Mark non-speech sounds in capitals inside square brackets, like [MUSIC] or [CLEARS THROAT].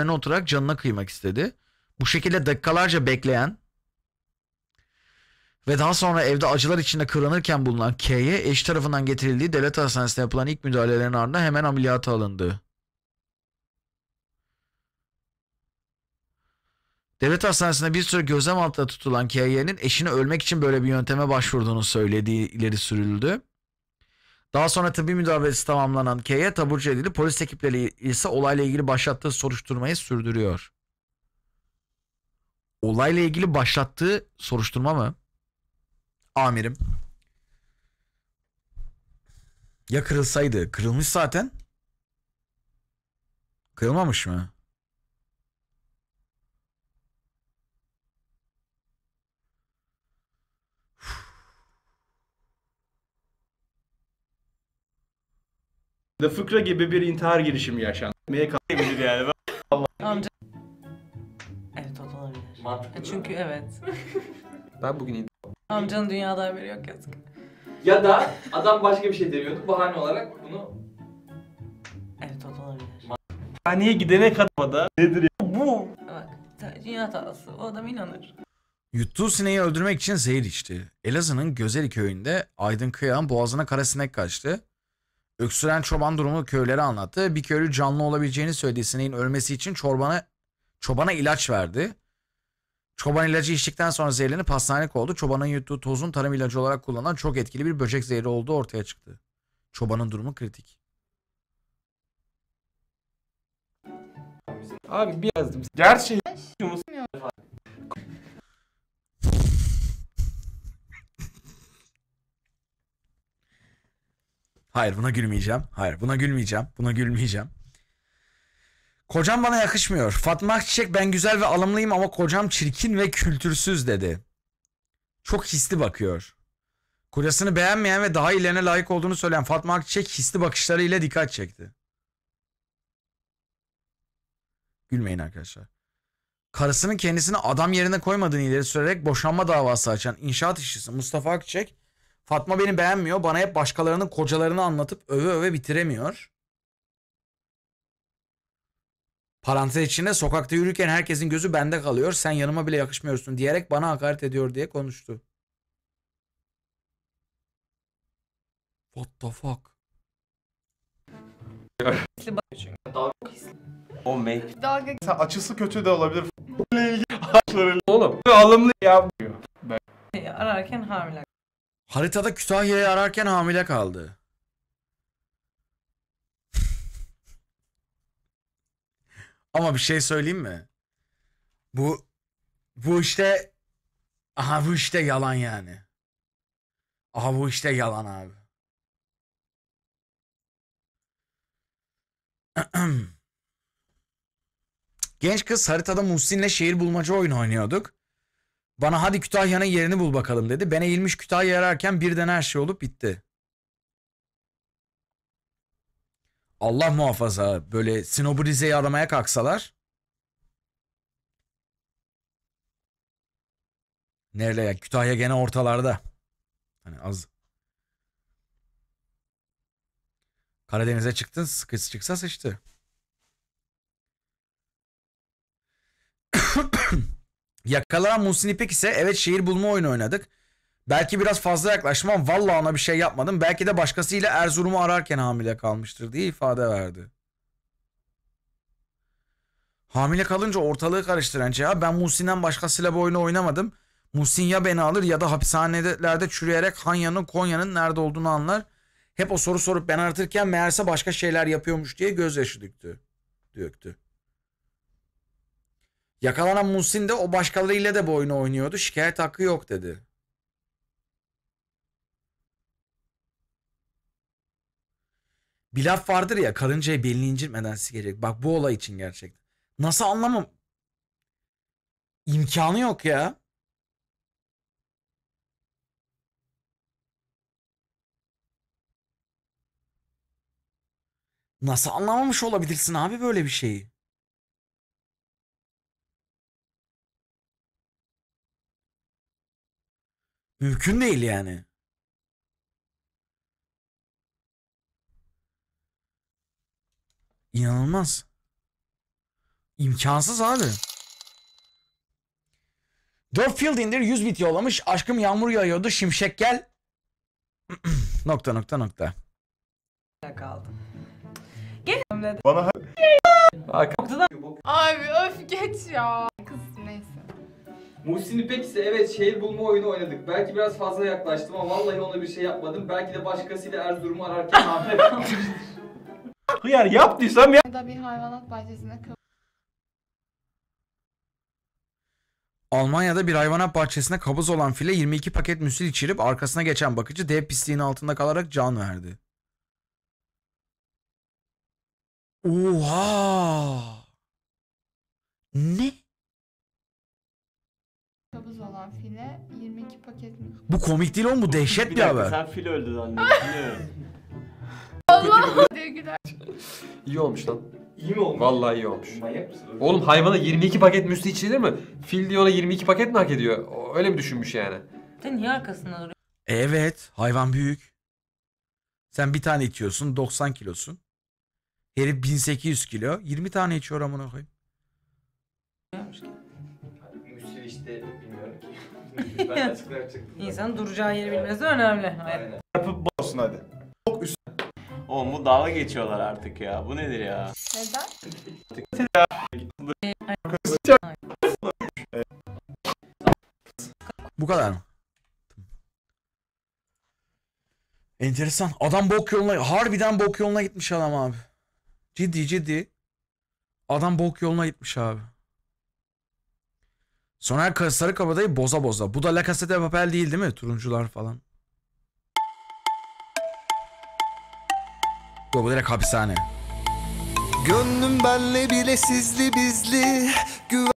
üzerine oturarak canına kıymak istedi. Bu şekilde dakikalarca bekleyen ve daha sonra evde acılar içinde kıranırken bulunan K'ye eş tarafından getirildiği devlet hastanesine yapılan ilk müdahalelerin ardından hemen ameliyata alındı. Devlet hastanesinde bir süre gözlem altında tutulan K'ye'nin eşini ölmek için böyle bir yönteme başvurduğunu söylediği ileri sürüldü. Daha sonra tıbbi müdahalesi tamamlanan K'ye taburcu edildi. Polis ekipleri ise olayla ilgili başlattığı soruşturmayı sürdürüyor. Olayla ilgili başlattığı soruşturma mı? Amirim. Ya kırılsaydı? Kırılmış zaten. Kırılmamış mı? da fıkra gibi bir intihar girişimi yaşandı. MK şey gibidir yani. Amca. Evet o da olabilir. Mantıklı. E Çünkü evet. [LAUGHS] Ben bugün iyi. Amcanın dünyada haberi yok yazık. Ya da adam başka bir şey demiyordu. Bahane olarak bunu Evet o da olabilir. Hastaneye gidene kadar da nedir ya? Bu. Bak dünya tatlısı o adam inanır. Yuttuğu sineği öldürmek için zehir içti. Elazığ'ın Gözeli köyünde Aydın Kıyan boğazına kara sinek kaçtı. Öksüren çoban durumu köylere anlattı. Bir köylü canlı olabileceğini söylediği sineğin ölmesi için çorbana, çobana ilaç verdi. Çoban ilacı içtikten sonra zehirlenip hastanelik oldu. Çobanın yuttuğu tozun tarım ilacı olarak kullanılan çok etkili bir böcek zehri olduğu ortaya çıktı. Çobanın durumu kritik. Abi bir yazdım. Gerçeği Hayır buna gülmeyeceğim. Hayır buna gülmeyeceğim. Buna gülmeyeceğim. Kocam bana yakışmıyor. Fatma Akçiçek ben güzel ve alımlıyım ama kocam çirkin ve kültürsüz dedi. Çok hisli bakıyor. Kocasını beğenmeyen ve daha ilerine layık olduğunu söyleyen Fatma Akçiçek hisli bakışlarıyla dikkat çekti. Gülmeyin arkadaşlar. Karısının kendisini adam yerine koymadığını ileri sürerek boşanma davası açan inşaat işçisi Mustafa Akçiçek Fatma beni beğenmiyor. Bana hep başkalarının kocalarını anlatıp öve öve bitiremiyor. Parantez içinde sokakta yürürken herkesin gözü bende kalıyor. Sen yanıma bile yakışmıyorsun diyerek bana hakaret ediyor diye konuştu. What the fuck? O make. Dalga açısı kötü de olabilir. Oğlum alımlı yapmıyor. Ben. ararken hamile. Haritada Kütahya'yı ararken hamile kaldı. Ama bir şey söyleyeyim mi? Bu bu işte aha bu işte yalan yani. Aha bu işte yalan abi. [CLEARS THROAT] Genç kız haritada Muhsin'le şehir bulmaca oyunu oynuyorduk. Bana hadi Kütahya'nın yerini bul bakalım dedi. Ben eğilmiş Kütahya ararken birden her şey olup bitti. Allah muhafaza böyle Sinop'u Rize'yi aramaya kalksalar. Nerede ya? Kütahya gene ortalarda. Hani az. Karadeniz'e çıktın sıkış çıksa sıçtı. [COUGHS] [COUGHS] Yakalanan Muhsin İpek ise evet şehir bulma oyunu oynadık. Belki biraz fazla yaklaşmam vallahi ona bir şey yapmadım. Belki de başkasıyla Erzurum'u ararken hamile kalmıştır diye ifade verdi. Hamile kalınca ortalığı karıştıran ya ben Muhsin'den başkasıyla bu oyunu oynamadım. Muhsin ya beni alır ya da hapishanelerde çürüyerek Hanya'nın Konya'nın nerede olduğunu anlar. Hep o soru sorup ben artırken meğerse başka şeyler yapıyormuş diye gözyaşı döktü. Döktü. Yakalanan Muhsin de o başkalarıyla de bu oyunu oynuyordu. Şikayet hakkı yok dedi. Bir laf vardır ya karıncaya belini incirmeden sikecek. Bak bu olay için gerçekten. Nasıl anlamam? İmkanı yok ya. Nasıl anlamamış olabilirsin abi böyle bir şeyi? Mümkün değil yani. İnanılmaz. İmkansız abi. Dört indir 100 bit yollamış. Aşkım yağmur yağıyordu. Şimşek gel. [CLEARS THROAT] nokta nokta nokta. Kaldım. Gel. Bana Abi öf geç ya. Muhsin İpek ise evet şehir bulma oyunu oynadık. Belki biraz fazla yaklaştım ama vallahi ona bir şey yapmadım. Belki de başkasıyla Erzurum'u ararken [LAUGHS] hamile kalmıştır. Hıyar yaptıysam ya. Da bir hayvanat bahçesinde kıvırcık. Almanya'da bir hayvanat bahçesine kabız olan file 22 paket müsil içirip arkasına geçen bakıcı dev pisliğin altında kalarak can verdi. Oha! Ne? olan file 22 paket mi? Bu komik değil oğlum bu dehşet bir, bir haber. Sen fil öldü zannediyorsun. Allah diye [LAUGHS] güler. İyi olmuş lan. İyi mi olmuş? Vallahi iyi olmuş. Manyak Oğlum hayvana 22 paket müslü içilir mi? Fil diyor ona 22 paket mi hak ediyor? Öyle mi düşünmüş yani? Sen niye arkasında duruyor? Evet hayvan büyük. Sen bir tane içiyorsun 90 kilosun. Herif 1800 kilo. 20 tane içiyor amına koyayım. Müslü işte ben çıktım. İnsanın duracağı yeri bilmesi önemli. Aynen. Çarpıp olsun hadi. Çok üst. Oğlum bu dalga geçiyorlar artık ya. Bu nedir ya? Neden? Bu kadar mı? Enteresan. Adam bok yoluna harbiden bok yoluna gitmiş adam abi. Ciddi ciddi. Adam bok yoluna gitmiş abi. Soner sarı kabadayı boza boza. Bu da La Casa de Papel değil değil mi? Turuncular falan. Yok bu direkt hapishane. Gönlüm benle bile sizli bizli güven...